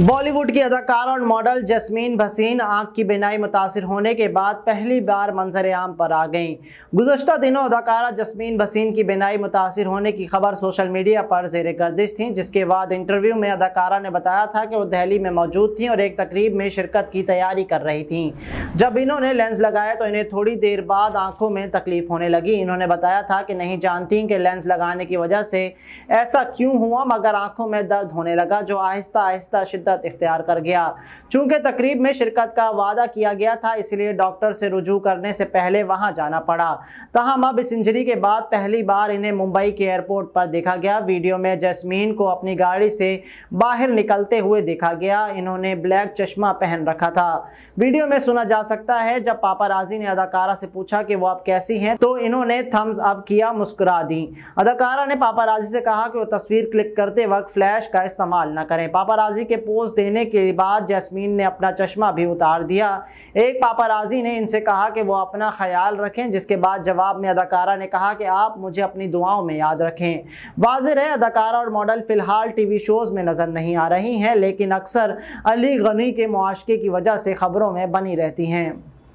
बॉलीवुड की अदाकार और मॉडल जसमीन भसीन आंख की बेनाई मुतासर होने के बाद पहली बार मंजर आम पर आ गईं गुजशत दिनों अदाकारा जसमीन भसीन की बेनाई मुतासर होने की खबर सोशल मीडिया पर जेर गर्दिश थी जिसके बाद इंटरव्यू में अदाकारा ने बताया था कि वो दहली में मौजूद थी और एक तकरीब में शिरकत की तैयारी कर रही थी जब इन्होंने लेंस लगाया तो इन्हें थोड़ी देर बाद आंखों में तकलीफ होने लगी इन्होंने बताया था कि नहीं जानती कि लेंस लगाने की वजह से ऐसा क्यों हुआ मगर आंखों में दर्द होने लगा जो आहिस्ता आहिस्ता शिद्दत इख्तियार कर गया चूंकि तकरीब में शिरकत का वादा किया गया था इसलिए डॉक्टर से रुजू करने से पहले वहां जाना पड़ा तहम अब इस इंजरी के बाद पहली बार इन्हें मुंबई के एयरपोर्ट पर देखा गया वीडियो में जैसमीन को अपनी गाड़ी से बाहर निकलते हुए देखा गया इन्होंने ब्लैक चश्मा पहन रखा था वीडियो में सुना जा सकता है जब पापाराजी ने अदाकारा से पूछा कि वो आप कैसी हैं तो इन्होंने थम्स अप किया मुस्कुरा दी अदाकारा ने पापाराजी से कहा कि वो तस्वीर क्लिक करते वक्त फ्लैश का इस्तेमाल न करें पापाराजी के पोज देने के बाद जैस्मीन ने अपना चश्मा भी उतार दिया एक पापाराजी ने इनसे कहा कि वो अपना ख्याल रखें जिसके बाद जवाब में अदाकारा ने कहा कि आप मुझे अपनी दुआओं में याद रखें वाजिर है अदाकारा और मॉडल फ़िलहाल टी वी शोज़ में नज़र नहीं आ रही हैं लेकिन अक्सर अली गनी के मुआशे की वजह से ख़बरों में बनी रहती हैं